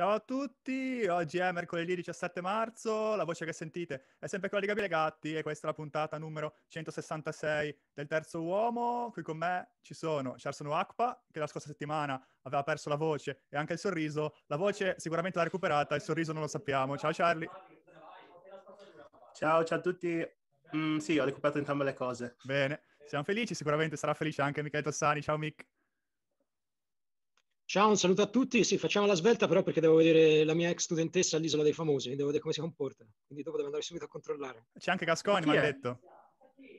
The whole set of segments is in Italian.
Ciao a tutti, oggi è mercoledì 17 marzo, la voce che sentite è sempre quella di Gabriele Gatti e questa è la puntata numero 166 del Terzo Uomo. Qui con me ci sono Charson Akpa, che la scorsa settimana aveva perso la voce e anche il sorriso. La voce sicuramente l'ha recuperata, il sorriso non lo sappiamo. Ciao Charlie. Ciao, ciao a tutti. Mm, sì, ho recuperato entrambe le cose. Bene, siamo felici, sicuramente sarà felice anche Michele Tossani. Ciao Mick. Ciao, un saluto a tutti. Sì, facciamo la svelta però perché devo vedere la mia ex studentessa all'Isola dei Famosi, devo vedere come si comporta. Quindi dopo devo andare subito a controllare. C'è anche Gasconi, mi ha detto.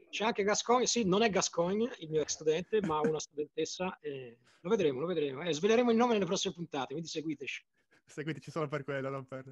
C'è anche Gascogna, sì, non è Gascogna il mio ex studente, ma una studentessa. Eh, lo vedremo, lo vedremo. Eh, sveleremo il nome nelle prossime puntate, quindi seguiteci. Seguiteci solo per quello, non per,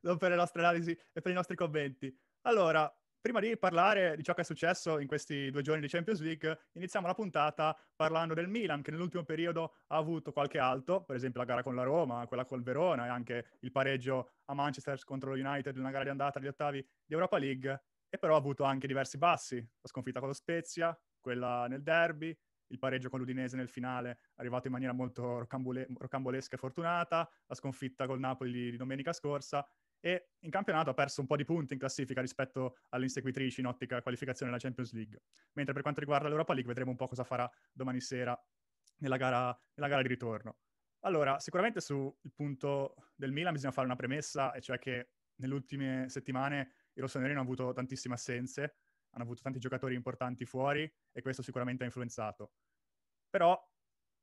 non per le nostre analisi e per i nostri commenti. Allora, Prima di parlare di ciò che è successo in questi due giorni di Champions League, iniziamo la puntata parlando del Milan, che nell'ultimo periodo ha avuto qualche alto, per esempio la gara con la Roma, quella col Verona e anche il pareggio a Manchester contro lo United in una gara di andata agli ottavi di Europa League, e però ha avuto anche diversi bassi, la sconfitta con lo Spezia, quella nel derby, il pareggio con l'Udinese nel finale, arrivato in maniera molto rocambole- rocambolesca e fortunata, la sconfitta col Napoli di domenica scorsa e in campionato ha perso un po' di punti in classifica rispetto alle inseguitrici in ottica qualificazione della Champions League. Mentre per quanto riguarda l'Europa League vedremo un po' cosa farà domani sera nella gara, nella gara di ritorno. Allora, sicuramente sul punto del Milan bisogna fare una premessa, e cioè che nelle ultime settimane i rossoneri hanno avuto tantissime assenze, hanno avuto tanti giocatori importanti fuori e questo sicuramente ha influenzato. Però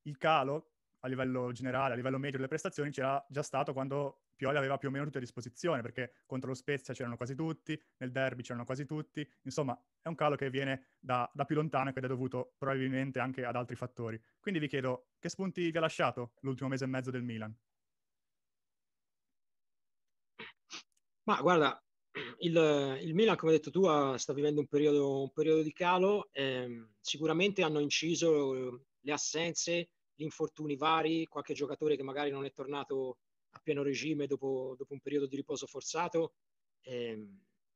il calo a livello generale, a livello medio delle prestazioni c'era già stato quando Pioli aveva più o meno tutte a disposizione, perché contro lo Spezia c'erano quasi tutti, nel derby c'erano quasi tutti, insomma è un calo che viene da, da più lontano ed è dovuto probabilmente anche ad altri fattori. Quindi vi chiedo, che spunti vi ha lasciato l'ultimo mese e mezzo del Milan? Ma guarda, il, il Milan, come hai detto tu, ha, sta vivendo un periodo, un periodo di calo, ehm, sicuramente hanno inciso eh, le assenze, gli infortuni vari, qualche giocatore che magari non è tornato a pieno regime dopo, dopo un periodo di riposo forzato. Eh,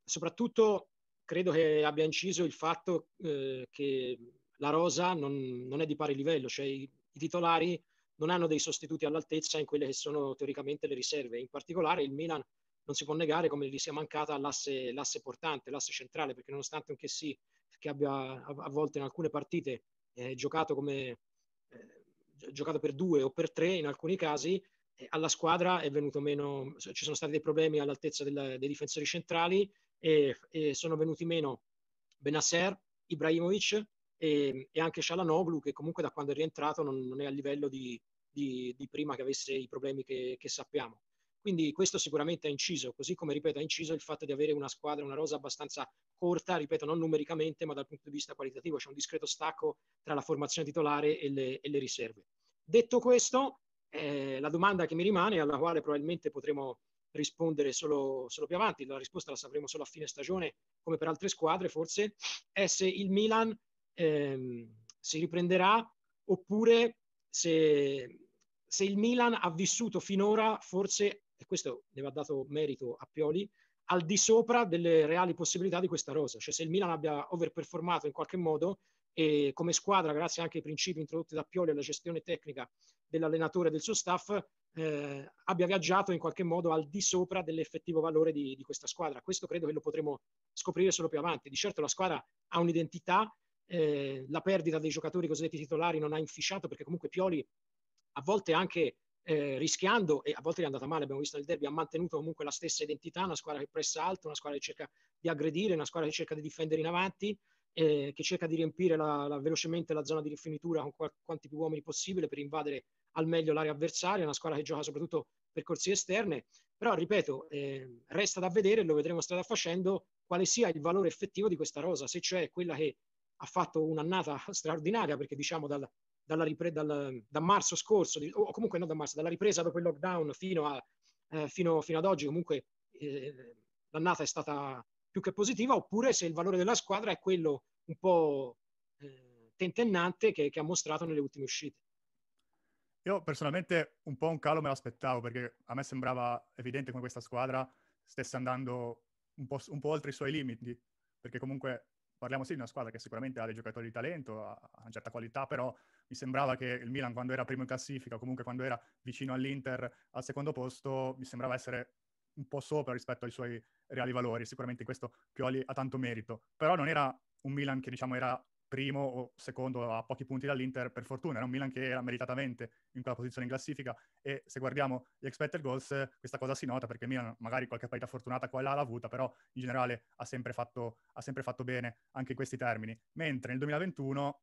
soprattutto credo che abbia inciso il fatto eh, che la rosa non, non, è di pari livello, cioè i, i, titolari non hanno dei sostituti all'altezza in quelle che sono teoricamente le riserve. In particolare il Milan non si può negare come gli sia mancata l'asse, l'asse portante, l'asse centrale, perché nonostante anche sì che abbia a, a volte in alcune partite eh, giocato, come, eh, giocato per due o per tre in alcuni casi, alla squadra è venuto meno, cioè ci sono stati dei problemi all'altezza del, dei difensori centrali e, e, sono venuti meno Benasser, Ibrahimovic e, e, anche Shalanoglu che comunque da quando è rientrato non, non è a livello di, di, di, prima che avesse i problemi che, che sappiamo. Quindi questo sicuramente ha inciso, così come ripeto ha inciso il fatto di avere una squadra, una rosa abbastanza corta, ripeto non numericamente ma dal punto di vista qualitativo c'è un discreto stacco tra la formazione titolare e le, e le riserve. Detto questo, eh, la domanda che mi rimane, alla quale probabilmente potremo rispondere solo, solo, più avanti, la risposta la sapremo solo a fine stagione, come per altre squadre forse, è se il Milan ehm, si riprenderà oppure se, se, il Milan ha vissuto finora forse, e questo ne va dato merito a Pioli, al di sopra delle reali possibilità di questa rosa, cioè se il Milan abbia overperformato in qualche modo e come squadra, grazie anche ai principi introdotti da Pioli e alla gestione tecnica dell'allenatore e del suo staff, eh, abbia viaggiato in qualche modo al di sopra dell'effettivo valore di, di, questa squadra. Questo credo che lo potremo scoprire solo più avanti. Di certo la squadra ha un'identità, eh, la perdita dei giocatori cosiddetti titolari non ha inficiato perché comunque Pioli a volte anche eh, rischiando, e a volte è andata male, abbiamo visto nel derby, ha mantenuto comunque la stessa identità, una squadra che pressa alto, una squadra che cerca di aggredire, una squadra che cerca di difendere in avanti, eh, che cerca di riempire la, la, velocemente la zona di rifinitura con qual- quanti più uomini possibile per invadere al meglio l'area avversaria, una squadra che gioca soprattutto per corsie esterne, però ripeto, eh, resta da vedere, lo vedremo strada facendo, quale sia il valore effettivo di questa rosa, se cioè quella che ha fatto un'annata straordinaria, perché diciamo dal, dalla ripre- dal, da marzo scorso, di, o comunque non da marzo, dalla ripresa dopo il lockdown fino, a, eh, fino, fino ad oggi, comunque eh, l'annata è stata più che positiva, oppure se il valore della squadra è quello un po' eh, tentennante che, che ha mostrato nelle ultime uscite. Io personalmente un po' un calo me l'aspettavo perché a me sembrava evidente come questa squadra stesse andando un po', un po oltre i suoi limiti, perché comunque parliamo sì di una squadra che sicuramente ha dei giocatori di talento, ha una certa qualità, però mi sembrava che il Milan quando era primo in classifica, comunque quando era vicino all'Inter al secondo posto, mi sembrava essere un po' sopra rispetto ai suoi reali valori, sicuramente questo Pioli ha tanto merito, però non era un Milan che diciamo era primo o secondo a pochi punti dall'Inter, per fortuna, era un Milan che era meritatamente in quella posizione in classifica e se guardiamo gli expected goals questa cosa si nota perché Milan magari qualche partita fortunata qua e là l'ha avuta, però in generale ha sempre fatto, ha sempre fatto bene anche in questi termini, mentre nel 2021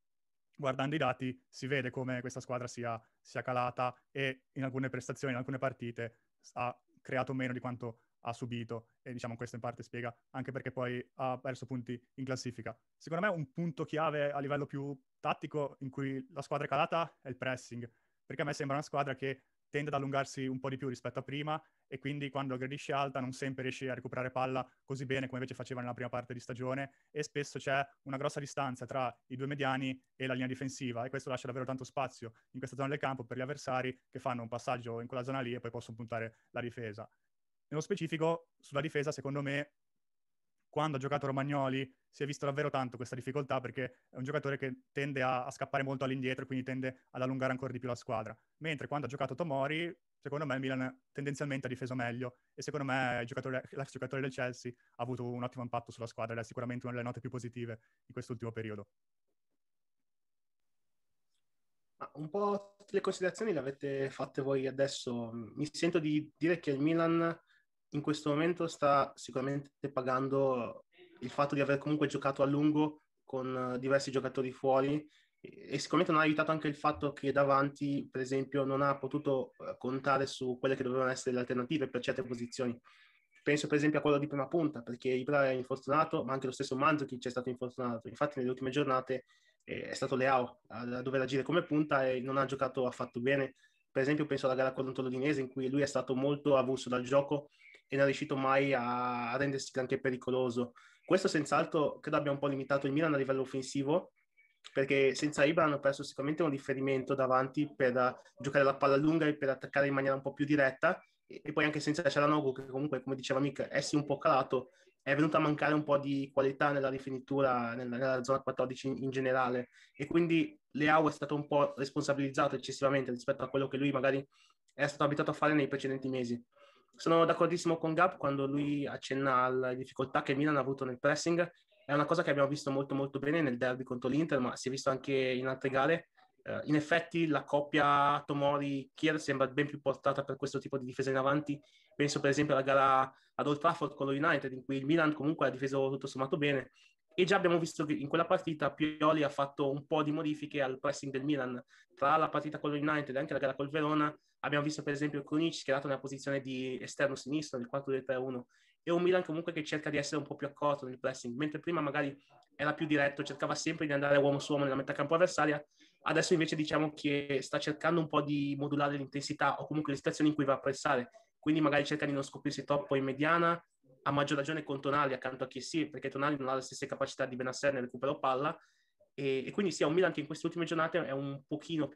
guardando i dati si vede come questa squadra sia, sia calata e in alcune prestazioni, in alcune partite ha creato meno di quanto ha subito e diciamo questo in parte spiega anche perché poi ha perso punti in classifica. Secondo me un punto chiave a livello più tattico in cui la squadra è calata è il pressing, perché a me sembra una squadra che tende ad allungarsi un po' di più rispetto a prima e quindi quando aggredisce alta non sempre riesce a recuperare palla così bene come invece faceva nella prima parte di stagione e spesso c'è una grossa distanza tra i due mediani e la linea difensiva e questo lascia davvero tanto spazio in questa zona del campo per gli avversari che fanno un passaggio in quella zona lì e poi possono puntare la difesa. Nello specifico sulla difesa secondo me quando ha giocato Romagnoli si è visto davvero tanto questa difficoltà perché è un giocatore che tende a, a scappare molto all'indietro e quindi tende ad allungare ancora di più la squadra. Mentre quando ha giocato Tomori, secondo me il Milan tendenzialmente ha difeso meglio e secondo me l'ex giocatore del Chelsea ha avuto un ottimo impatto sulla squadra ed è sicuramente una delle note più positive di quest'ultimo periodo. un po' le considerazioni le avete fatte voi adesso. Mi sento di dire che il Milan in questo momento sta sicuramente pagando il fatto di aver comunque giocato a lungo con eh, diversi giocatori fuori e sicuramente non ha aiutato anche il fatto che davanti, per esempio, non ha potuto eh, contare su quelle che dovevano essere le alternative per certe posizioni. Penso per esempio a quello di prima punta, perché Ibra è infortunato, ma anche lo stesso Mandzukic è stato infortunato. Infatti nelle ultime giornate eh, è stato Leao a dover agire come punta e non ha giocato affatto bene. Per esempio penso alla gara contro l'Udinese in cui lui è stato molto avulso dal gioco e non è riuscito mai a, a rendersi granché pericoloso. Questo senz'altro credo abbia un po' limitato il Milan a livello offensivo, perché senza Ibra hanno perso sicuramente un riferimento davanti per giocare la palla lunga e per attaccare in maniera un po' più diretta e, poi anche senza Cialanoglu che comunque come diceva Mick è sì un po' calato è venuta a mancare un po' di qualità nella rifinitura nella, nella zona 14 in, in, generale e quindi Leao è stato un po' responsabilizzato eccessivamente rispetto a quello che lui magari è stato abituato a fare nei precedenti mesi sono d'accordissimo con Gab quando lui accenna alle difficoltà che il Milan ha avuto nel pressing. È una cosa che abbiamo visto molto molto bene nel derby contro l'Inter, ma si è visto anche in altre gare. Uh, in effetti la coppia Tomori-Kier sembra ben più portata per questo tipo di difesa in avanti. Penso per esempio alla gara ad Old Trafford con lo United, in cui il Milan comunque ha difeso tutto sommato bene. E già abbiamo visto che in quella partita Pioli ha fatto un po' di modifiche al pressing del Milan. Tra la partita con lo United e anche la gara col Verona Abbiamo visto per esempio che Krunic schierato nella posizione di esterno sinistro nel 4-2-3-1 e un Milan comunque che cerca di essere un po' più accorto nel pressing, mentre prima magari era più diretto, cercava sempre di andare uomo su uomo nella metà campo avversaria, adesso invece diciamo che sta cercando un po' di modulare l'intensità o comunque le situazioni in cui va a pressare, quindi magari cerca di non scoprirsi troppo in mediana, a maggior ragione con Tonali accanto a chi sì, perché Tonali non ha le stesse capacità di Benasser nel recupero palla, e, e, quindi sia sì, un Milan che in queste ultime giornate è un pochino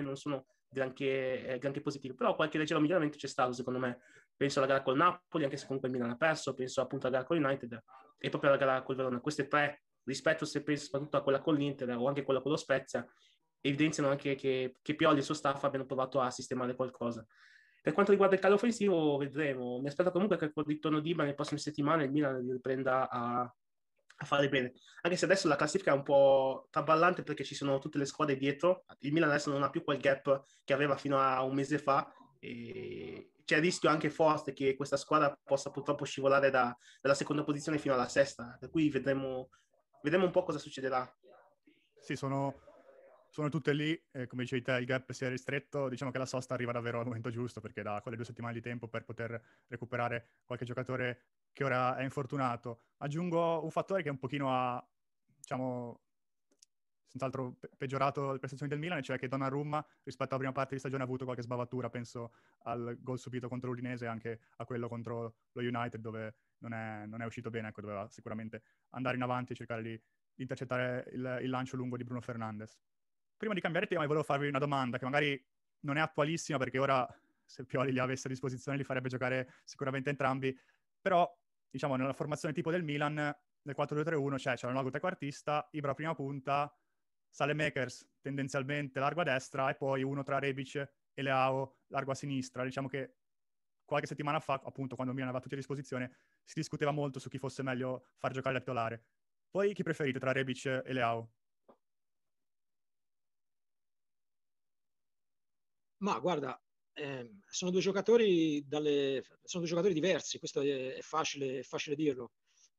non sono granché, eh, granché positivi, però qualche leggero miglioramento c'è stato secondo me. Penso alla gara col Napoli, anche se comunque il Milan ha perso, penso appunto alla gara con United e proprio alla gara col Verona. Queste tre, rispetto se penso soprattutto a quella con l'Inter o anche quella con lo Spezia, evidenziano anche che, che Pioli e il suo staff abbiano provato a sistemare qualcosa. Per quanto riguarda il calo offensivo, vedremo. Mi aspetto comunque che con il ritorno di Iba nelle prossime settimane il Milan riprenda a, a fare bene. Anche se adesso la classifica è un po' traballante perché ci sono tutte le squadre dietro, il Milan adesso non ha più quel gap che aveva fino a un mese fa e c'è il rischio anche forte che questa squadra possa purtroppo scivolare da, dalla seconda posizione fino alla sesta, per cui vedremo, vedremo un po' cosa succederà. Sì, sono, sono tutte lì, eh, come dicevi te il gap si è ristretto, diciamo che la sosta arriva davvero al momento giusto perché da quelle due settimane di tempo per poter recuperare qualche giocatore che ora è infortunato. Aggiungo un fattore che un pochino ha, diciamo, senz'altro pe- peggiorato le prestazioni del Milan, cioè che Donnarumma rispetto alla prima parte di stagione ha avuto qualche sbavatura, penso al gol subito contro l'Udinese e anche a quello contro lo United dove non è, non è uscito bene, ecco, doveva sicuramente andare in avanti e cercare di intercettare il, il lancio lungo di Bruno Fernandes. Prima di cambiare tema, volevo farvi una domanda che magari non è attualissima perché ora se Pioli li avesse a disposizione li farebbe giocare sicuramente entrambi, però diciamo, nella formazione tipo del Milan, nel 4-2-3-1, cioè Cialanoglu trequartista, Ibra prima punta, sale Makers tendenzialmente largo a destra e poi uno tra Rebic e Leao largo a sinistra. Diciamo che qualche settimana fa, appunto, quando Milan aveva tutti a disposizione, si discuteva molto su chi fosse meglio far giocare da titolare. Poi chi preferite tra Rebic e Leao? Ma guarda, eh, sono, due dalle, sono, due giocatori diversi, questo è, è, facile, è facile, dirlo.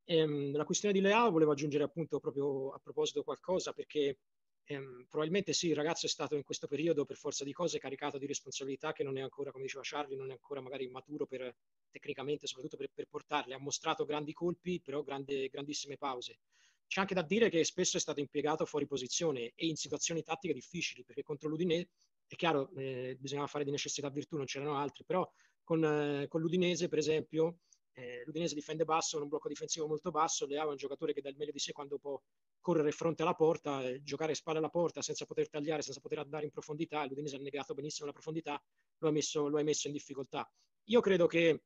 Ehm, la questione di Leao volevo aggiungere appunto proprio a proposito qualcosa perché ehm, probabilmente sì, il ragazzo è stato in questo periodo per forza di cose caricato di responsabilità che non è ancora, come diceva Charlie, non è ancora magari maturo per, tecnicamente, soprattutto per, per portarli. Ha mostrato grandi colpi, però grande, grandissime pause. C'è anche da dire che spesso è stato impiegato fuori posizione e in situazioni tattiche difficili, perché contro l'Udinese è chiaro, eh, bisognava fare di necessità virtù, non c'erano altri, però con, eh, con l'Udinese, per esempio, eh, l'Udinese difende basso, con un blocco difensivo molto basso, Leao è un giocatore che dà il meglio di sé quando può correre fronte alla porta, eh, giocare spalle alla porta senza poter tagliare, senza poter andare in profondità, l'Udinese ha negato benissimo la profondità, lo ha messo, lo ha messo in difficoltà. Io credo che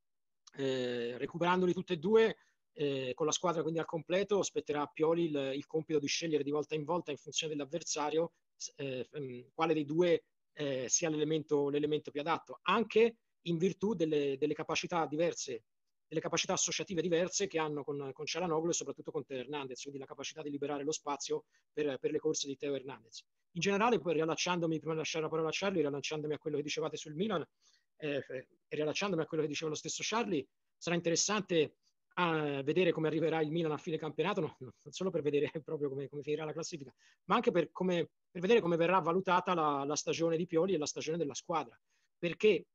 eh, recuperandoli tutti e due, eh, con la squadra quindi al completo, spetterà a Pioli il, il, compito di scegliere di volta in volta in funzione dell'avversario eh, ehm, quale dei due eh, sia l'elemento, l'elemento, più adatto, anche in virtù delle, delle, capacità diverse, delle capacità associative diverse che hanno con, con Cialanoglu e soprattutto con Teo Hernandez, quindi la capacità di liberare lo spazio per, per le corse di Teo Hernandez. In generale, poi riallacciandomi, prima di lasciare la parola a Charlie, riallacciandomi a quello che dicevate sul Milan eh, e eh, riallacciandomi a quello che diceva lo stesso Charlie, sarà interessante a eh, vedere come arriverà il Milan a fine campionato, no, non solo per vedere proprio come, come, finirà la classifica, ma anche per come per vedere come verrà valutata la, la stagione di Pioli e la stagione della squadra. Perché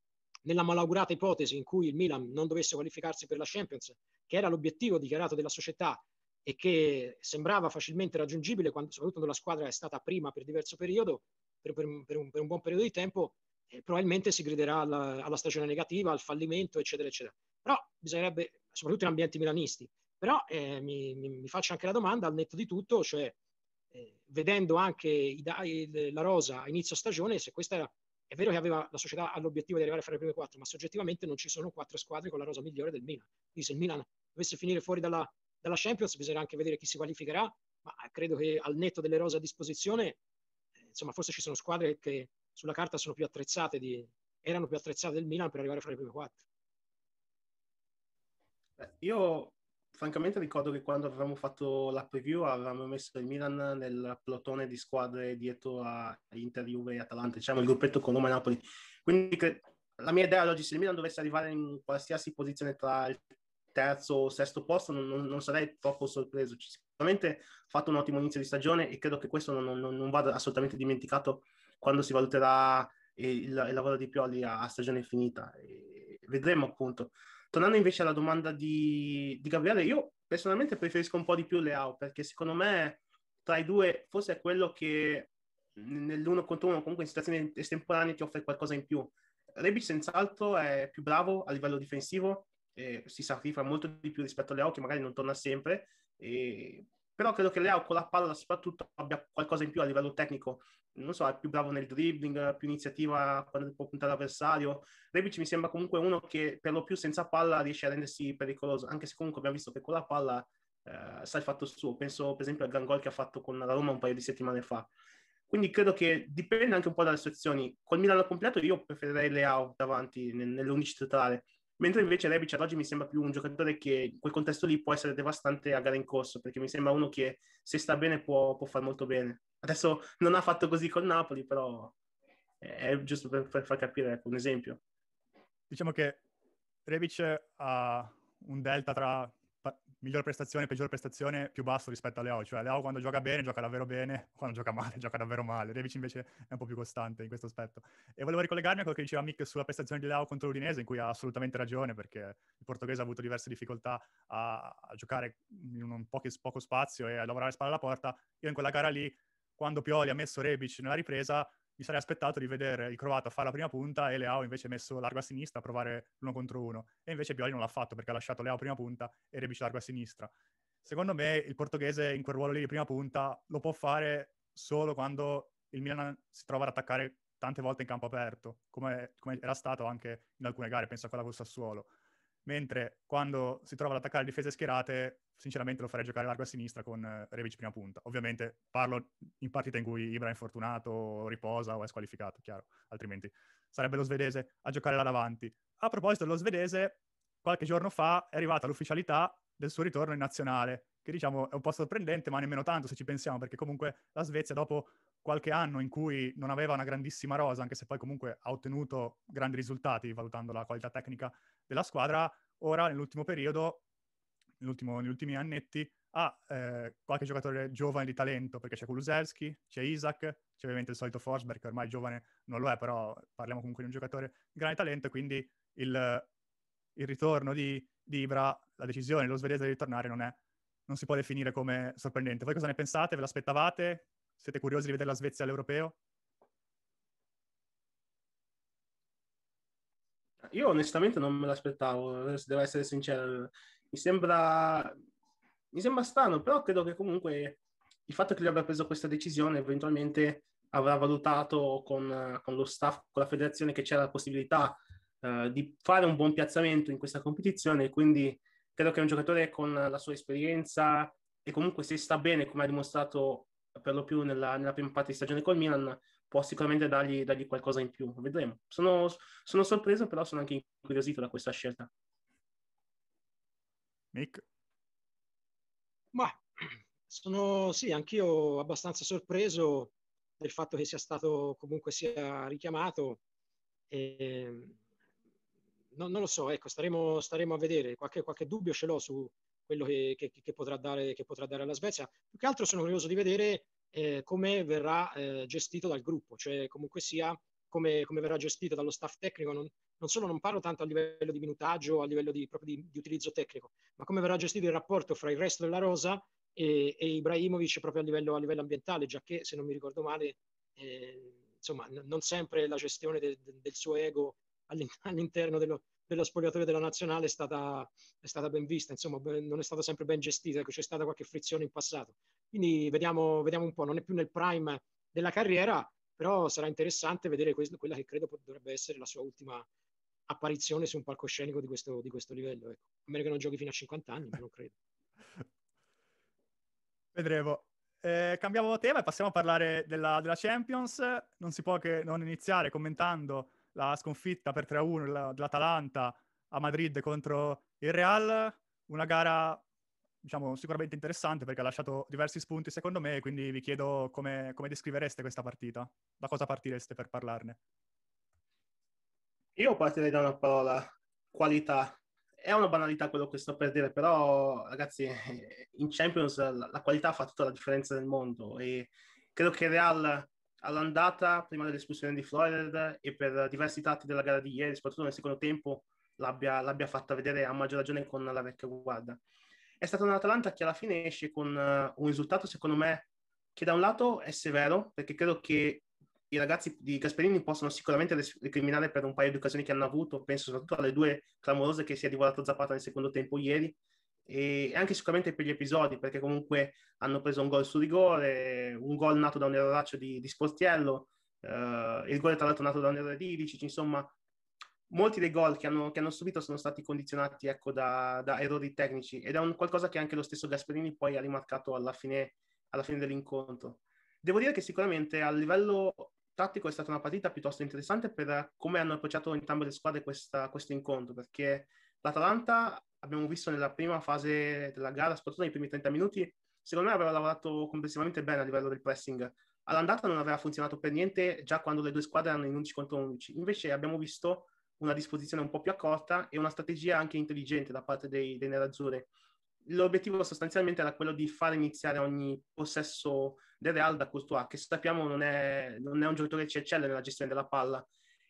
nella malaugurata ipotesi in cui il Milan non dovesse qualificarsi per la Champions, che era l'obiettivo dichiarato della società e che sembrava facilmente raggiungibile, quando, soprattutto quando la squadra è stata prima per diverso periodo, per, per, per, un, per un, buon periodo di tempo, eh, probabilmente si griderà alla, alla, stagione negativa, al fallimento, eccetera, eccetera. Però bisognerebbe, soprattutto in ambienti milanisti, però eh, mi, mi, mi, faccio anche la domanda al netto di tutto, cioè eh, vedendo anche i, il, la rosa a inizio stagione, se questa era, è vero che aveva, la società all'obiettivo di arrivare fra le prime quattro, ma soggettivamente non ci sono quattro squadre con la rosa migliore del Milan. Quindi se il Milan dovesse finire fuori dalla, dalla Champions, bisognerà anche vedere chi si qualificherà, ma credo che al netto delle rose a disposizione, eh, insomma, forse ci sono squadre che sulla carta sono più attrezzate di, erano più attrezzate del Milan per arrivare fra le prime quattro. Io francamente ricordo che quando avevamo fatto la preview avevamo messo il Milan nel plotone di squadre dietro a Inter, Juve e Atalanta, diciamo il gruppetto con Roma e Napoli. Quindi la mia idea oggi, se il Milan dovesse arrivare in qualsiasi posizione tra il terzo o sesto posto, non, non sarei troppo sorpreso. Sicuramente ha fatto un ottimo inizio di stagione e credo che questo non, non, non vada assolutamente dimenticato quando si valuterà il, il lavoro di Pioli a, a stagione finita. E vedremo appunto. Tornando invece alla domanda di, di Gabriele, io personalmente preferisco un po' di più Leao perché secondo me tra i due forse è quello che nell'uno contro uno comunque in situazioni estemporanee ti offre qualcosa in più. Rebic senz'altro è più bravo a livello difensivo, eh, si sacrifica molto di più rispetto a Leao che magari non torna sempre e però credo che Leao con la palla soprattutto abbia qualcosa in più a livello tecnico, non so, è più bravo nel dribbling, ha più iniziativa quando può puntare l'avversario. Rebic mi sembra comunque uno che per lo più senza palla riesce a rendersi pericoloso, anche se comunque abbiamo visto che con la palla eh, sa il fatto suo, penso per esempio al gran gol che ha fatto con la Roma un paio di settimane fa. Quindi credo che dipenda anche un po' dalle situazioni. Col Milano completo io preferirei Leao davanti nel, nell'11 totale, Mentre invece Rebic ad oggi mi sembra più un giocatore che in quel contesto lì può essere devastante a gara in corso, perché mi sembra uno che se sta bene può, può far molto bene. Adesso non ha fatto così col Napoli, però è giusto per, per far capire ecco, un esempio. Diciamo che Rebic ha un delta tra miglior prestazione, peggior prestazione, più basso rispetto a Leao. Cioè Leao quando gioca bene, gioca davvero bene, quando gioca male, gioca davvero male. Revic invece è un po' più costante in questo aspetto. E volevo ricollegarmi a quello che diceva Mick sulla prestazione di Leao contro l'Udinese, in cui ha assolutamente ragione, perché il portoghese ha avuto diverse difficoltà a, a giocare in un pochi, poco spazio e a lavorare spalla alla porta. Io in quella gara lì, quando Pioli ha messo Rebic nella ripresa, mi sarei aspettato di vedere il Croata fare la prima punta e Leao invece messo largo a sinistra a provare l'uno contro uno. E invece Bioli non l'ha fatto perché ha lasciato Leao prima punta e Rebic largo a sinistra. Secondo me il portoghese in quel ruolo lì di prima punta lo può fare solo quando il Milan si trova ad attaccare tante volte in campo aperto, come, come era stato anche in alcune gare, penso a quella col Sassuolo. Mentre quando si trova ad attaccare difese schierate sinceramente lo farei giocare largo a sinistra con eh, Rebic prima punta. Ovviamente parlo in partita in cui Ibra è infortunato, riposa o è squalificato, chiaro, altrimenti sarebbe lo svedese a giocare là davanti. A proposito dello svedese, qualche giorno fa è arrivata l'ufficialità del suo ritorno in nazionale, che diciamo è un po' sorprendente, ma nemmeno tanto se ci pensiamo, perché comunque la Svezia dopo qualche anno in cui non aveva una grandissima rosa, anche se poi comunque ha ottenuto grandi risultati valutando la qualità tecnica della squadra, ora nell'ultimo periodo negli ultimi annetti ha eh, qualche giocatore giovane di talento, perché c'è Kulusevski, c'è Isaac, c'è ovviamente il solito Forsberg, che ormai giovane non lo è, però parliamo comunque di un giocatore di grande talento, quindi il, il ritorno di, di, Ibra, la decisione dello svedese di ritornare non, è, non si può definire come sorprendente. Voi cosa ne pensate? Ve l'aspettavate? Siete curiosi di vedere la Svezia all'Europeo? Io onestamente non me l'aspettavo, devo essere sincero mi sembra, mi sembra strano, però credo che comunque il fatto che lui abbia preso questa decisione eventualmente avrà valutato con, con lo staff, con la federazione che c'era la possibilità eh, di fare un buon piazzamento in questa competizione, quindi credo che un giocatore con la sua esperienza e comunque se sta bene, come ha dimostrato per lo più nella, nella prima parte di stagione col Milan, può sicuramente dargli, dargli qualcosa in più. Vedremo. Sono, sono sorpreso, però sono anche incuriosito da questa scelta. Nick? Ma sono sì, anch'io abbastanza sorpreso del fatto che sia stato comunque sia richiamato. E, ehm, non, non lo so, ecco, staremo, staremo a vedere. Qualche, qualche, dubbio ce l'ho su quello che, che, che, potrà dare, che potrà dare alla Svezia. Più che altro sono curioso di vedere eh, come verrà eh, gestito dal gruppo, cioè comunque sia come, come verrà gestito dallo staff tecnico. Non, non solo non parlo tanto a livello di minutaggio, a livello di, di, di utilizzo tecnico, ma come verrà gestito il rapporto fra il resto della rosa e, e Ibrahimovic proprio a livello, a livello ambientale, già che, se non mi ricordo male, eh, insomma, n- non sempre la gestione de- de- del suo ego all'in- all'interno dello, dello spogliatoio della nazionale è stata, è stata ben vista, insomma, ben, non è stata sempre ben gestita, ecco, c'è stata qualche frizione in passato. Quindi vediamo, vediamo un po', non è più nel prime della carriera, però sarà interessante vedere questo, quella che credo dovrebbe essere la sua ultima, apparizione su un palcoscenico di questo, di questo livello. Ecco. A meno che non giochi fino a 50 anni, ma non credo. Vedremo. Eh, cambiamo tema e passiamo a parlare della, della, Champions. Non si può che non iniziare commentando la sconfitta per 3-1 dell'Atalanta a Madrid contro il Real. Una gara, diciamo, sicuramente interessante perché ha lasciato diversi spunti, secondo me, quindi vi chiedo come, come descrivereste questa partita, da cosa partireste per parlarne. Io partirei da una parola, qualità. È una banalità quello che sto per dire, però ragazzi, in Champions la, la qualità fa tutta la differenza nel mondo e credo che Real all'andata, prima dell'espulsione di Floyd e per diversi tratti della gara di ieri, soprattutto nel secondo tempo, l'abbia, l'abbia fatta vedere a maggior ragione con la vecchia guarda. È stata un'Atalanta che alla fine esce con eh, un risultato, secondo me, che da un lato è severo, perché credo che i ragazzi di Gasperini possono sicuramente recriminare per un paio di occasioni che hanno avuto, penso soprattutto alle due clamorose che si è divorato Zapata nel secondo tempo ieri, e anche sicuramente per gli episodi, perché comunque hanno preso un gol su rigore, un gol nato da un erroraccio di, di Sportiello, eh, il gol è tra l'altro nato da un errore di Ilicic, insomma molti dei gol che hanno, che hanno subito sono stati condizionati ecco, da, da, errori tecnici ed è un qualcosa che anche lo stesso Gasperini poi ha rimarcato alla fine, alla fine dell'incontro. Devo dire che sicuramente a livello tattico è stata una partita piuttosto interessante per come hanno approcciato entrambe le squadre questa, questo incontro, perché l'Atalanta, abbiamo visto nella prima fase della gara, soprattutto nei primi 30 minuti, secondo me aveva lavorato complessivamente bene a livello del pressing. All'andata non aveva funzionato per niente già quando le due squadre erano in 11 contro 11, invece abbiamo visto una disposizione un po' più accorta e una strategia anche intelligente da parte dei, dei nerazzurri l'obiettivo sostanzialmente era quello di far iniziare ogni possesso del Real da Courtois, che sappiamo non è, non è un giocatore che eccelle nella gestione della palla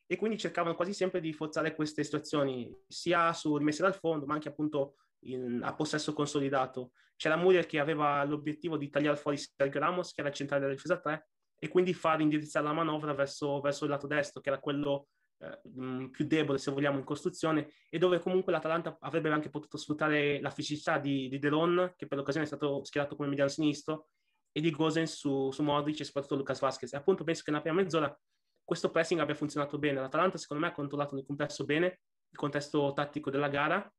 e quindi cercavano quasi sempre di forzare queste situazioni, sia su rimesse dal fondo, ma anche appunto in, a possesso consolidato. C'era Muriel che aveva l'obiettivo di tagliare fuori Sergio Ramos, che era il centrale della difesa 3, e quindi far indirizzare la manovra verso, verso il lato destro, che era quello eh, più debole, se vogliamo, in costruzione e dove comunque l'Atalanta avrebbe anche potuto sfruttare la fisicità di, di Delon, che per l'occasione è stato schierato come mediano sinistro, e di Gosen su, su Modric e soprattutto Lucas Vasquez. E appunto penso che nella prima mezz'ora questo pressing abbia funzionato bene. L'Atalanta, secondo me, ha controllato nel complesso bene il contesto tattico della gara.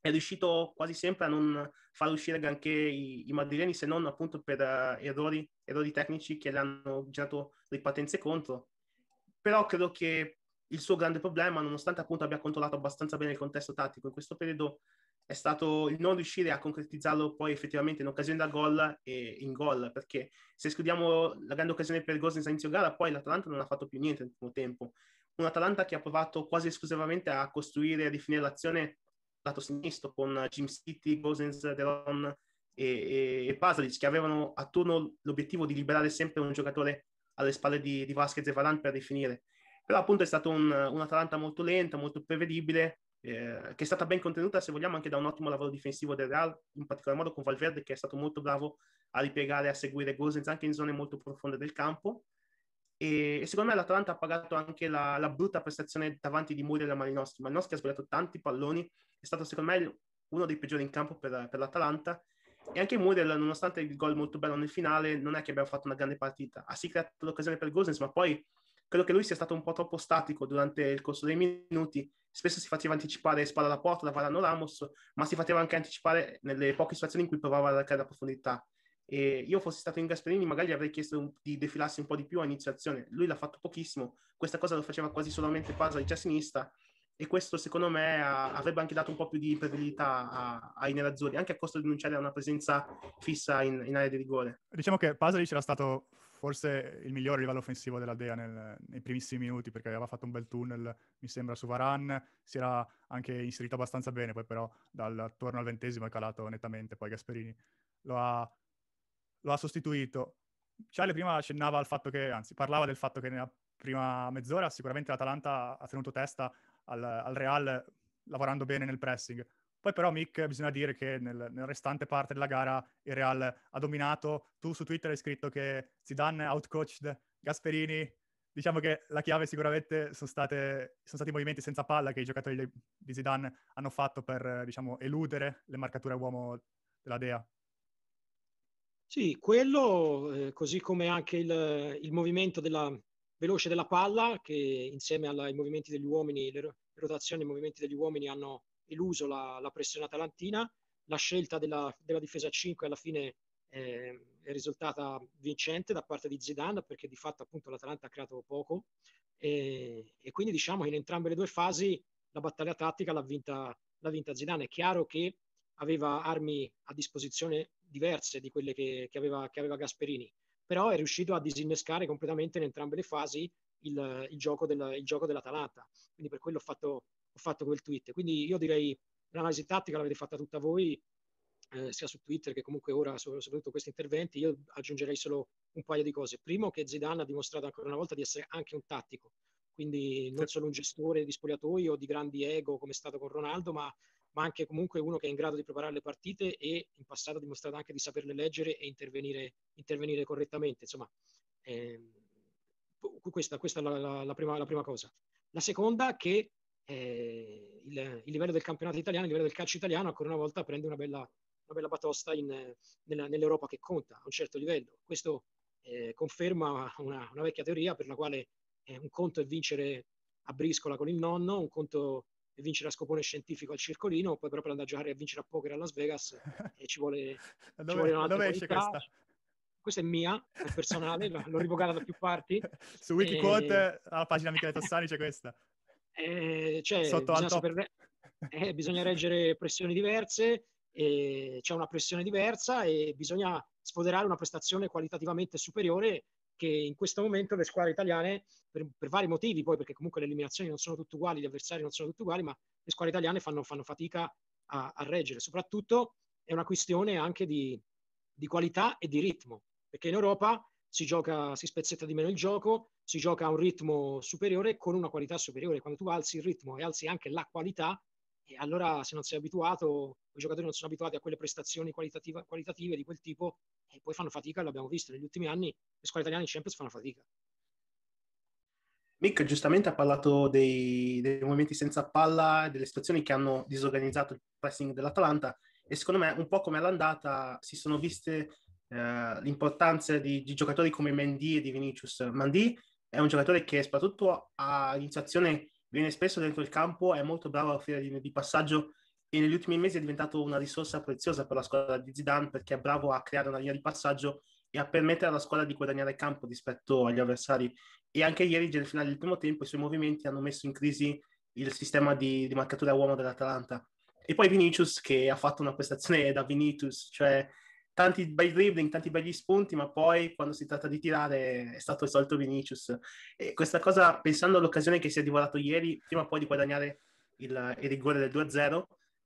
È riuscito quasi sempre a non far uscire granché i, i madrileni, se non appunto per uh, errori, errori, tecnici che le hanno generato patenze contro. Però credo che il suo grande problema, nonostante appunto abbia controllato abbastanza bene il contesto tattico in questo periodo, è stato il non riuscire a concretizzarlo poi effettivamente in occasione da gol e in gol, perché se escludiamo la grande occasione per Gosens a inizio gara, poi l'Atalanta non ha fatto più niente nel primo tempo. Un'Atalanta che ha provato quasi esclusivamente a costruire e a definire l'azione lato sinistro con Jim City, Gosens, Deron e, e, e Pasalic, che avevano attorno l'obiettivo di liberare sempre un giocatore alle spalle di, di Vasquez e Varan per definire però appunto è stata un, un'Atalanta molto lenta, molto prevedibile, eh, che è stata ben contenuta, se vogliamo, anche da un ottimo lavoro difensivo del Real, in particolar modo con Valverde, che è stato molto bravo a ripiegare, e a seguire Gosens anche in zone molto profonde del campo. E, e secondo me l'Atalanta ha pagato anche la, la brutta prestazione davanti di Muriel e Malinowski. Malinowski ha sbagliato tanti palloni, è stato secondo me uno dei peggiori in campo per, per l'Atalanta. E anche Muriel, nonostante il gol molto bello nel finale, non è che abbia fatto una grande partita. Ha sì creato l'occasione per Gosens, ma poi credo che lui sia stato un po' troppo statico durante il corso dei minuti. Spesso si faceva anticipare spalla alla porta da Varano Ramos, ma si faceva anche anticipare nelle poche situazioni in cui provava ad arcare la profondità. E io fossi stato in Gasperini, magari avrei chiesto un, di defilarsi un po' di più a iniziazione. Lui l'ha fatto pochissimo, questa cosa lo faceva quasi solamente Pasalic a sinistra, e questo secondo me a, avrebbe anche dato un po' più di prevedibilità ai nerazzurri, anche a costo di rinunciare a una presenza fissa in, in area di rigore. Diciamo che Pasalic c'era stato forse il migliore livello offensivo della Dea nel, nei primissimi minuti perché aveva fatto un bel tunnel, mi sembra, su Varan, si era anche inserito abbastanza bene, poi però dal, torno al ventesimo è calato nettamente, poi Gasperini lo ha, lo ha sostituito. Ciale prima accennava al fatto che, anzi parlava del fatto che nella prima mezz'ora sicuramente l'Atalanta ha tenuto testa al, al Real lavorando bene nel pressing, poi però, Mick, bisogna dire che nel, nel restante parte della gara il Real ha dominato. Tu su Twitter hai scritto che Zidane outcoached Gasperini. Diciamo che la chiave sicuramente sono, state, sono stati i movimenti senza palla che i giocatori di, Zidane hanno fatto per, diciamo, eludere le marcature a uomo della Dea. Sì, quello, eh, così come anche il, il movimento della, veloce della palla, che insieme ai movimenti degli uomini, le, rotazioni e i movimenti degli uomini hanno eluso la, la pressione atalantina, la scelta della, della difesa 5 alla fine eh, è risultata vincente da parte di Zidane perché di fatto appunto l'Atalanta ha creato poco e, e quindi diciamo che in entrambe le due fasi la battaglia tattica l'ha vinta, l'ha vinta Zidane. È chiaro che aveva armi a disposizione diverse di quelle che, che, aveva, che aveva Gasperini, però è riuscito a disinnescare completamente in entrambe le fasi il, il, gioco, del, il gioco dell'Atalanta. Quindi per quello ho fatto ho fatto quel tweet. Quindi io direi l'analisi tattica l'avete fatta tutta voi, eh, sia su Twitter che comunque ora, soprattutto questi interventi, io aggiungerei solo un paio di cose. Primo, che Zidane ha dimostrato ancora una volta di essere anche un tattico, quindi non solo un gestore di spogliatoio o di grandi ego come è stato con Ronaldo, ma, ma, anche comunque uno che è in grado di preparare le partite e in passato ha dimostrato anche di saperle leggere e intervenire, intervenire correttamente. Insomma, eh, questa, questa, è la, la, la, prima, la prima cosa. La seconda, che eh, il, il, livello del campionato italiano, il livello del calcio italiano ancora una volta prende una bella, una bella batosta in, nella, nell'Europa che conta a un certo livello. Questo eh, conferma una, una, vecchia teoria per la quale eh, un conto è vincere a briscola con il nonno, un conto è vincere a scopone scientifico al circolino, poi proprio andare a giocare e vincere a poker a Las Vegas eh, ci vuole, dove, ci vuole un'altra dove qualità. questa? Questa è mia, è personale, l'ho rivocata da più parti. Su Wikiquote, e... Eh, alla pagina Michele Tassani c'è questa eh, cioè, Sotto bisogna, saper, eh, bisogna reggere pressioni diverse, eh, c'è una pressione diversa e bisogna sfoderare una prestazione qualitativamente superiore che in questo momento le squadre italiane, per, per, vari motivi poi, perché comunque le eliminazioni non sono tutte uguali, gli avversari non sono tutti uguali, ma le squadre italiane fanno, fanno fatica a, a, reggere. Soprattutto è una questione anche di, di qualità e di ritmo, perché in Europa si gioca, si spezzetta di meno il gioco, si gioca a un ritmo superiore con una qualità superiore. Quando tu alzi il ritmo e alzi anche la qualità, e allora se non sei abituato, i giocatori non sono abituati a quelle prestazioni qualitative di quel tipo e poi fanno fatica, l'abbiamo visto negli ultimi anni, le squadre italiane in Champions fanno fatica. Mick giustamente ha parlato dei, dei movimenti senza palla, delle situazioni che hanno disorganizzato il pressing dell'Atalanta e secondo me un po' come all'andata si sono viste eh, l'importanza di, di, giocatori come Mendy e di Vinicius. Mendy è un giocatore che soprattutto all'iniziazione viene spesso dentro il campo, è molto bravo a offrire linee di passaggio e negli ultimi mesi è diventato una risorsa preziosa per la squadra di Zidane perché è bravo a creare una linea di passaggio e a permettere alla squadra di guadagnare campo rispetto agli avversari. E anche ieri, nel finale del primo tempo, i suoi movimenti hanno messo in crisi il sistema di, di marcatura uomo dell'Atalanta. E poi Vinicius che ha fatto una prestazione da Vinicius, cioè tanti bei dribbling, tanti begli spunti, ma poi quando si tratta di tirare è stato il solito Vinicius. E questa cosa, pensando all'occasione che si è divorato ieri, prima o poi di guadagnare il, il rigore del 2-0,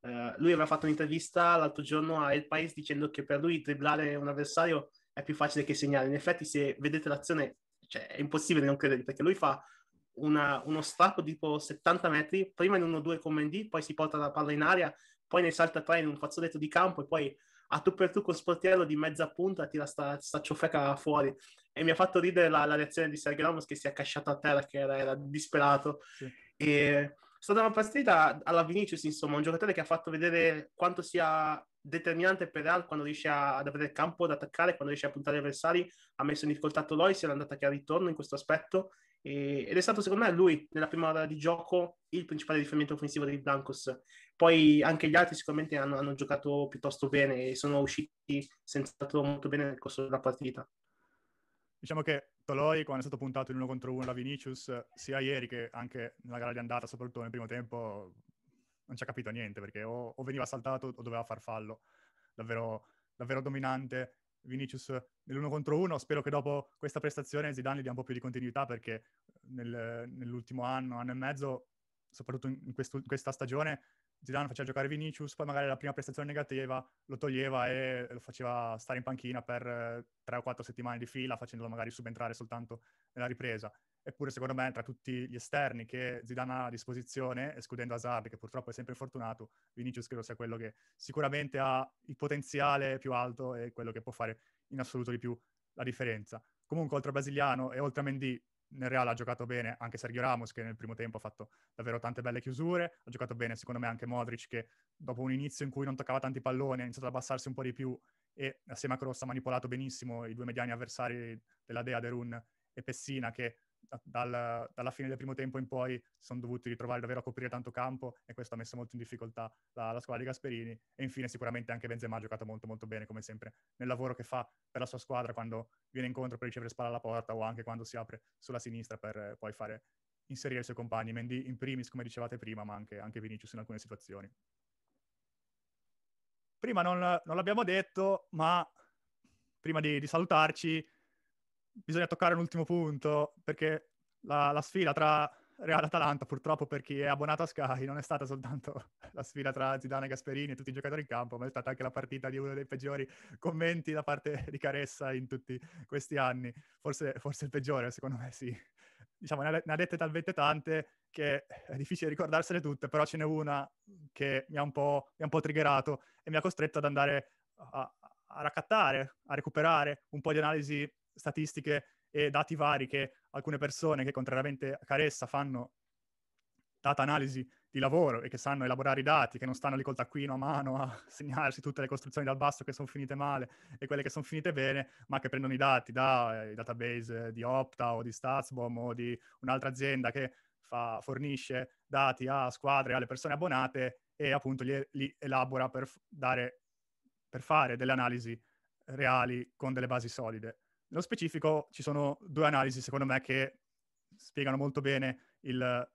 eh, lui aveva fatto un'intervista l'altro giorno a El País dicendo che per lui dribblare un avversario è più facile che segnare. In effetti, se vedete l'azione, cioè, è impossibile non credere, perché lui fa una, uno strappo tipo 70 metri, prima in 1-2 con Mendy, poi si porta la palla in aria, poi ne salta 3 in un fazzoletto di campo e poi a tu per tu con sportiello di mezza punta, tira sta, sta ciofeca fuori. E mi ha fatto ridere la, la reazione di Sergio Ramos che si è accasciato a terra, che era, era disperato. Sì. E è stata una partita alla Vinicius, insomma, un giocatore che ha fatto vedere quanto sia determinante per Real quando riesce ad avere il campo ad attaccare, quando riesce a puntare gli avversari, ha messo in difficoltà Toloi, si era andata a ritorno in questo aspetto e, ed è stato secondo me lui nella prima ora di gioco il principale riferimento offensivo dei Blancos. Poi anche gli altri sicuramente hanno, hanno giocato piuttosto bene e sono usciti senz'altro molto bene nel corso della partita. Diciamo che Toloi, quando è stato puntato in uno contro uno la Vinicius, sia ieri che anche nella gara di andata, soprattutto nel primo tempo, non ci ha capito niente perché o, o veniva saltato o doveva far fallo. Davvero, davvero dominante. Vinicius nell'uno contro uno. Spero che dopo questa prestazione Zidane gli dia un po' più di continuità perché eh, nel, nell'ultimo anno, anno e mezzo, soprattutto in, questo, in, questa stagione, Zidane faceva giocare Vinicius, poi magari la prima prestazione negativa lo toglieva e lo faceva stare in panchina per eh, tre o quattro settimane di fila, facendolo magari subentrare soltanto nella ripresa. Eppure secondo me tra tutti gli esterni che Zidane ha a disposizione, escludendo Hazard che purtroppo è sempre infortunato, Vinicius credo sia quello che sicuramente ha il potenziale più alto e quello che può fare in assoluto di più la differenza. Comunque oltre a brasiliano e oltre a Mendy nel Real ha giocato bene anche Sergio Ramos che nel primo tempo ha fatto davvero tante belle chiusure, ha giocato bene secondo me anche Modric che dopo un inizio in cui non toccava tanti palloni ha iniziato ad abbassarsi un po' di più e assieme a Cross ha manipolato benissimo i due mediani avversari della Dea, Derun e Pessina che dal, dalla fine del primo tempo in poi sono dovuti ritrovare davvero a coprire tanto campo e questo ha messo molto in difficoltà la, la squadra di Gasperini e infine sicuramente anche Benzema ha giocato molto molto bene come sempre nel lavoro che fa per la sua squadra quando viene incontro per ricevere spalla alla porta o anche quando si apre sulla sinistra per eh, poi fare inserire i suoi compagni, Mendy in primis come dicevate prima ma anche, anche Vinicius in alcune situazioni. Prima non, non l'abbiamo detto ma prima di, di salutarci bisogna toccare un ultimo punto perché la, la sfida tra Real Atalanta, purtroppo per chi è abbonato a Sky, non è stata soltanto la sfida tra Zidane e Gasperini e tutti i giocatori in campo, ma è stata anche la partita di uno dei peggiori commenti da parte di Caressa in tutti questi anni. Forse, forse il peggiore, secondo me, sì. Diciamo, ne ha, dette talmente tante che è difficile ricordarsene tutte, però ce n'è una che mi ha un po', mi ha un po triggerato e mi ha costretto ad andare a, a raccattare, a recuperare un po' di analisi statistiche e dati vari che alcune persone che contrariamente a Caressa fanno data analisi di lavoro e che sanno elaborare i dati, che non stanno lì col taccuino a mano a segnarsi tutte le costruzioni dal basso che sono finite male e quelle che sono finite bene, ma che prendono i dati dai eh, database di Opta o di Statsbom o di un'altra azienda che fa, fornisce dati a squadre, alle persone abbonate e appunto li, li elabora per, dare, per fare delle analisi reali con delle basi solide. Nello specifico ci sono due analisi, secondo me, che spiegano molto bene il,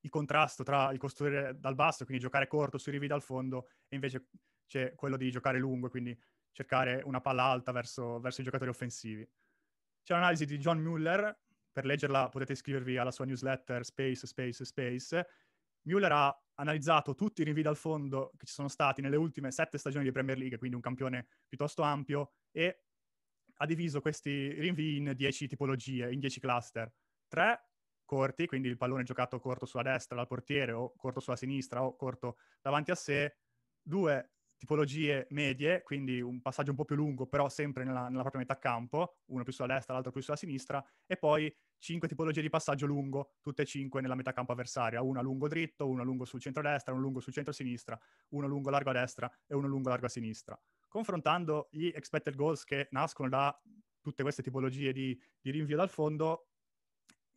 il contrasto tra il costruire dal basso, quindi giocare corto sui rivi dal fondo, e invece c'è quello di giocare lungo, quindi cercare una palla alta verso, verso i giocatori offensivi. C'è l'analisi di John Mueller, per leggerla potete iscrivervi alla sua newsletter Space, Space, Space. Mueller ha analizzato tutti i rinvii dal fondo che ci sono stati nelle ultime sette stagioni di Premier League, quindi un campione piuttosto ampio, e ha diviso questi rinvii in 10 tipologie, in 10 cluster. Tre corti, quindi il pallone giocato corto sulla destra dal portiere o corto sulla sinistra o corto davanti a sé. Due tipologie medie, quindi un passaggio un po' più lungo, però sempre nella, nella propria metà campo, uno più sulla destra, l'altro più sulla sinistra, e poi cinque tipologie di passaggio lungo, tutte e cinque nella metà campo avversaria, una lungo dritto, una lungo sul centro-destra, uno lungo sul centro-sinistra, uno lungo largo a destra e uno lungo largo a sinistra confrontando gli expected goals che nascono da tutte queste tipologie di, di rinvio dal fondo,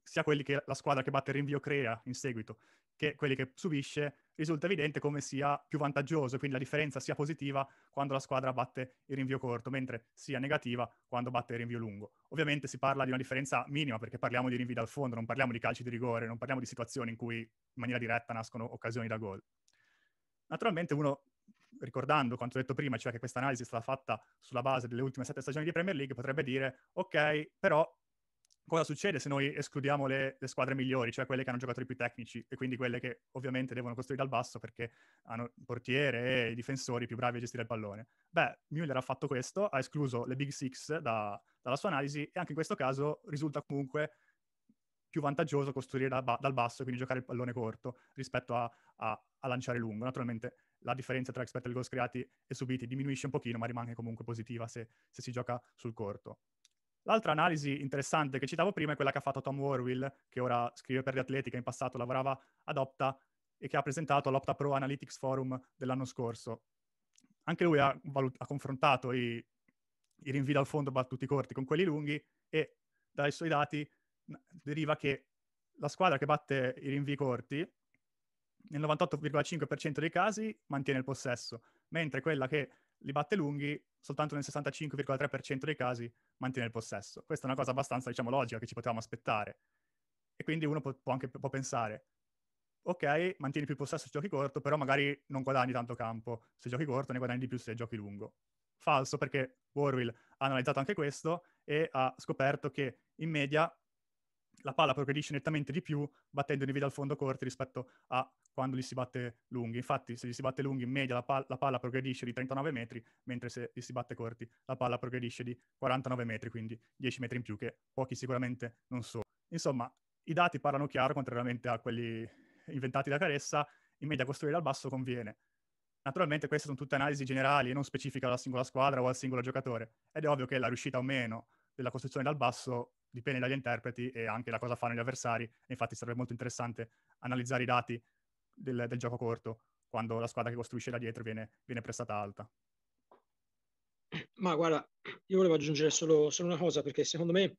sia quelli che la squadra che batte il rinvio crea in seguito, che quelli che subisce, risulta evidente come sia più vantaggioso, quindi la differenza sia positiva quando la squadra batte il rinvio corto, mentre sia negativa quando batte il rinvio lungo. Ovviamente si parla di una differenza minima perché parliamo di rinvii dal fondo, non parliamo di calci di rigore, non parliamo di situazioni in cui in maniera diretta nascono occasioni da gol. Naturalmente uno ricordando quanto detto prima, cioè che questa analisi è stata fatta sulla base delle ultime sette stagioni di Premier League, potrebbe dire, ok, però cosa succede se noi escludiamo le, le, squadre migliori, cioè quelle che hanno giocatori più tecnici e quindi quelle che ovviamente devono costruire dal basso perché hanno il portiere e i difensori più bravi a gestire il pallone? Beh, Müller ha fatto questo, ha escluso le Big Six da, dalla sua analisi e anche in questo caso risulta comunque più vantaggioso costruire da dal basso, e quindi giocare il pallone corto rispetto a, a, a lanciare lungo. Naturalmente la differenza tra expected goals creati e subiti diminuisce un pochino, ma rimane comunque positiva se, se si gioca sul corto. L'altra analisi interessante che citavo prima è quella che ha fatto Tom Warwill, che ora scrive per l'Atletica, in passato lavorava ad Opta e che ha presentato all'Opta Pro Analytics Forum dell'anno scorso. Anche lui ha, valut- ha confrontato i, i rinvii dal fondo battuti corti con quelli lunghi e dai suoi dati deriva che la squadra che batte i rinvii corti nel 98,5% dei casi mantiene il possesso, mentre quella che li batte lunghi soltanto nel 65,3% dei casi mantiene il possesso. Questa è una cosa abbastanza, diciamo, logica che ci potevamo aspettare. E quindi uno può, anche può pensare, ok, mantieni più possesso se giochi corto, però magari non guadagni tanto campo se giochi corto, ne guadagni di più se giochi lungo. Falso, perché Warwill ha analizzato anche questo e ha scoperto che in media la palla progredisce nettamente di più battendo individui al fondo corti rispetto a quando gli si batte lunghi. Infatti, se gli si batte lunghi, in media la, pal- la, palla progredisce di 39 metri, mentre se gli si batte corti, la palla progredisce di 49 metri, quindi 10 metri in più, che pochi sicuramente non sono. Insomma, i dati parlano chiaro, contrariamente a quelli inventati da Caressa, in media costruire dal basso conviene. Naturalmente queste sono tutte analisi generali e non specifiche alla singola squadra o al singolo giocatore, ed è ovvio che la riuscita o meno della costruzione dal basso dipende dagli interpreti e anche da cosa fanno gli avversari. Infatti sarebbe molto interessante analizzare i dati del, del gioco corto, quando la squadra che costruisce da dietro viene, viene prestata alta. Ma guarda, io volevo aggiungere solo, solo, una cosa, perché secondo me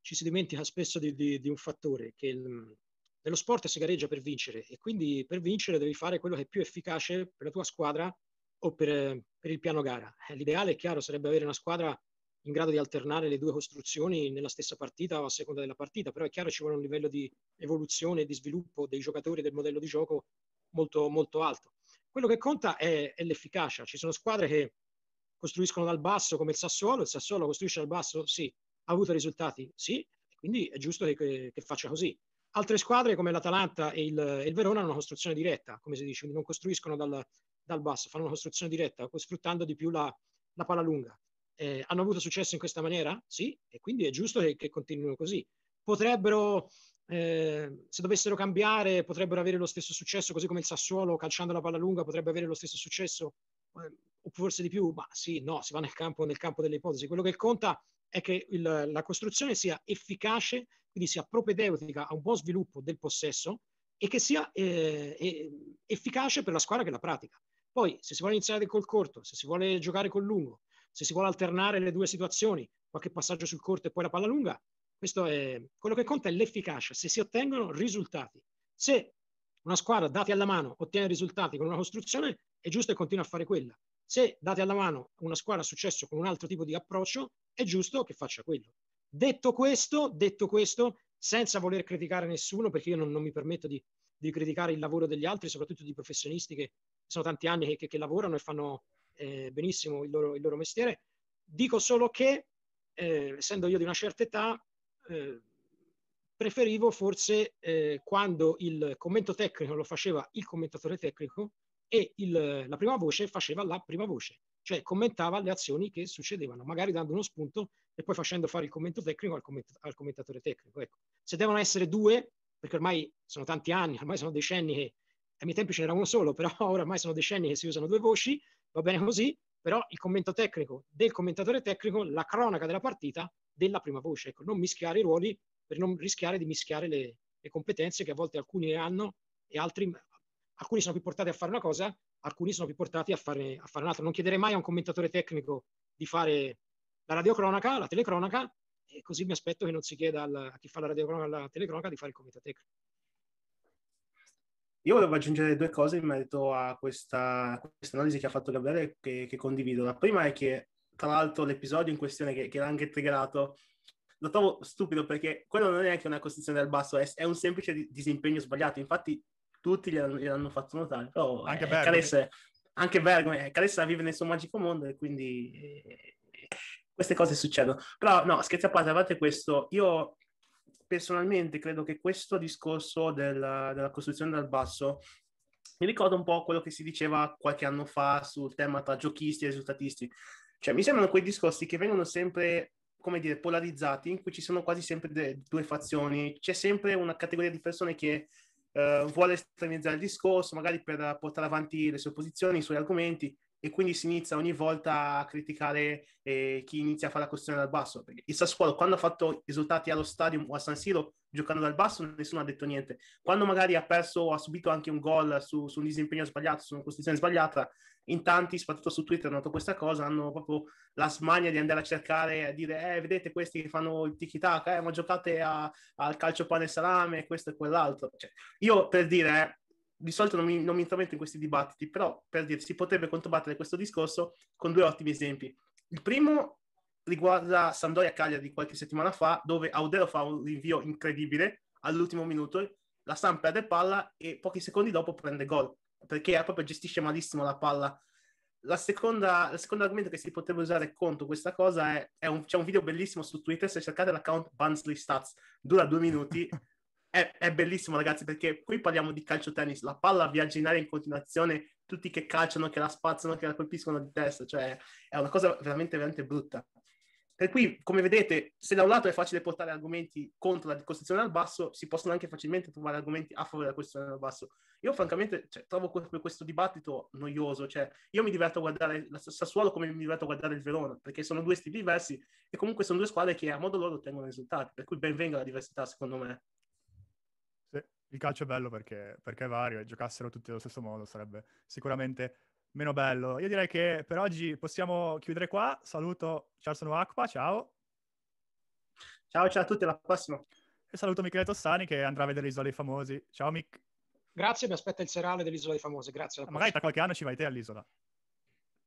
ci si dimentica spesso di, di, di un fattore, che il, nello sport si gareggia per vincere e quindi per vincere devi fare quello che è più efficace per la tua squadra o per, per il piano gara. Eh, l'ideale, è chiaro, sarebbe avere una squadra in grado di alternare le due costruzioni nella stessa partita o a seconda della partita, però è chiaro che ci vuole un livello di evoluzione e di sviluppo dei giocatori del modello di gioco molto, molto alto. Quello che conta è, è l'efficacia. Ci sono squadre che costruiscono dal basso come il Sassuolo, il Sassuolo costruisce dal basso, sì, ha avuto risultati, sì, quindi è giusto che, che, faccia così. Altre squadre come l'Atalanta e il, il, Verona hanno una costruzione diretta, come si dice, quindi non costruiscono dal, dal basso, fanno una costruzione diretta, sfruttando di più la, la palla lunga eh, hanno avuto successo in questa maniera? Sì, e quindi è giusto che, che continuino così. Potrebbero, eh, se dovessero cambiare, potrebbero avere lo stesso successo, così come il Sassuolo calciando la palla lunga potrebbe avere lo stesso successo, eh, o forse di più, ma sì, no, si va nel campo, nel campo delle ipotesi. Quello che conta è che il, la costruzione sia efficace, quindi sia propedeutica a un buon sviluppo del possesso e che sia eh, efficace per la squadra che la pratica. Poi, se si vuole iniziare col corto, se si vuole giocare col lungo, se si vuole alternare le due situazioni, qualche passaggio sul corto e poi la palla lunga, questo è quello che conta è l'efficacia, se si ottengono risultati. Se una squadra dati alla mano ottiene risultati con una costruzione, è giusto che continua a fare quella. Se dati alla mano una squadra ha successo con un altro tipo di approccio, è giusto che faccia quello. Detto questo, detto questo senza voler criticare nessuno, perché io non, non mi permetto di, di, criticare il lavoro degli altri, soprattutto di professionisti che sono tanti anni che, che, che lavorano e fanno, eh, benissimo il loro, il loro, mestiere. Dico solo che, eh, essendo io di una certa età, eh, preferivo forse eh, quando il commento tecnico lo faceva il commentatore tecnico e il, la prima voce faceva la prima voce, cioè commentava le azioni che succedevano, magari dando uno spunto e poi facendo fare il commento tecnico al, comment, al commentatore tecnico. Ecco. Se devono essere due, perché ormai sono tanti anni, ormai sono decenni che ai miei tempi ce n'era uno solo, però ormai sono decenni che si usano due voci, va bene così, però il commento tecnico del commentatore tecnico, la cronaca della partita della prima voce, ecco, non mischiare i ruoli per non rischiare di mischiare le, le competenze che a volte alcuni hanno e altri, alcuni sono più portati a fare una cosa, alcuni sono più portati a fare, a fare un'altra. Non chiederei mai a un commentatore tecnico di fare la radiocronaca, la telecronaca, e così mi aspetto che non si chieda al, a chi fa la radiocronaca la telecronaca di fare il commento tecnico. Io volevo aggiungere due cose in merito a questa, analisi che ha fatto Gabriele che, che condivido. La prima è che, tra l'altro, l'episodio in questione che, che era anche triggerato lo trovo stupido perché quello non è neanche una costruzione del basso, è, è, un semplice disimpegno sbagliato. Infatti, tutti gliel'hanno, gliel'hanno fatto notare. Però anche eh, Calesse, anche Bergman, eh, Calessa vive nel suo magico mondo e quindi eh, queste cose succedono. Però, no, scherzi a parte, a parte questo, io personalmente credo che questo discorso della, della costruzione dal basso mi ricorda un po' quello che si diceva qualche anno fa sul tema tra giochisti e risultatisti. Cioè, mi sembrano quei discorsi che vengono sempre, come dire, polarizzati, in cui ci sono quasi sempre de- due fazioni. C'è sempre una categoria di persone che eh, vuole estremizzare il discorso, magari per portare avanti le sue posizioni, i suoi argomenti, e quindi si inizia ogni volta a criticare eh, chi inizia a fare la costruzione dal basso. Perché il Sassuolo, quando ha fatto risultati allo stadio o a San Siro, giocando dal basso, nessuno ha detto niente. Quando magari ha perso o ha subito anche un gol su, su, un disimpegno sbagliato, su una costruzione sbagliata, in tanti, soprattutto su Twitter, hanno notato questa cosa, hanno proprio la smania di andare a cercare a dire eh, vedete questi che fanno il tiki-taka, eh, ma giocate a, al calcio pane e salame, questo e quell'altro. Cioè, io per dire... Eh, di solito non mi, non mi intrometto in questi dibattiti, però per dire, si potrebbe controbattere questo discorso con due ottimi esempi. Il primo riguarda Sandoria Cagliari di qualche settimana fa, dove Audero fa un rinvio incredibile all'ultimo minuto, la Samp perde palla e pochi secondi dopo prende gol, perché proprio gestisce malissimo la palla. La seconda, il secondo argomento che si potrebbe usare contro questa cosa è, è un, c'è un video bellissimo su Twitter, se cercate l'account Bansley Stats, dura due minuti, è, è, bellissimo, ragazzi, perché qui parliamo di calcio tennis, la palla viaggia in aria in continuazione, tutti che calciano, che la spazzano, che la colpiscono di testa, cioè è una cosa veramente, veramente brutta. Per cui, come vedete, se da un lato è facile portare argomenti contro la costruzione al basso, si possono anche facilmente trovare argomenti a favore della costruzione al basso. Io, francamente, cioè, trovo questo, questo dibattito noioso. Cioè, io mi diverto a guardare la Sassuolo come mi diverto a guardare il Verona, perché sono due stili diversi e comunque sono due squadre che a modo loro ottengono risultati. Per cui, benvenga la diversità, secondo me. Il calcio è bello perché, perché è vario e giocassero tutti allo stesso modo sarebbe sicuramente meno bello. Io direi che per oggi possiamo chiudere qua. Saluto Charleston Acqua, ciao. Ciao, ciao a tutti, alla prossima. E saluto Michele Tossani che andrà a vedere l'Isola dei Famosi. Ciao Mick. Grazie, mi aspetta il serale dell'Isola dei Famosi, grazie. Ah, magari tra qualche anno ci vai te all'isola.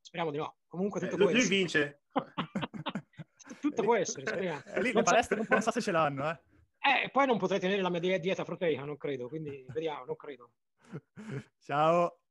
Speriamo di no. Comunque eh, tutto eh, lui, lui vince. tutto può essere, speriamo. Lì, non, so, palestre, non, non so se ce l'hanno, eh. Eh, poi non potrei tenere la mia dieta proteica, non credo, quindi vediamo, non credo. Ciao.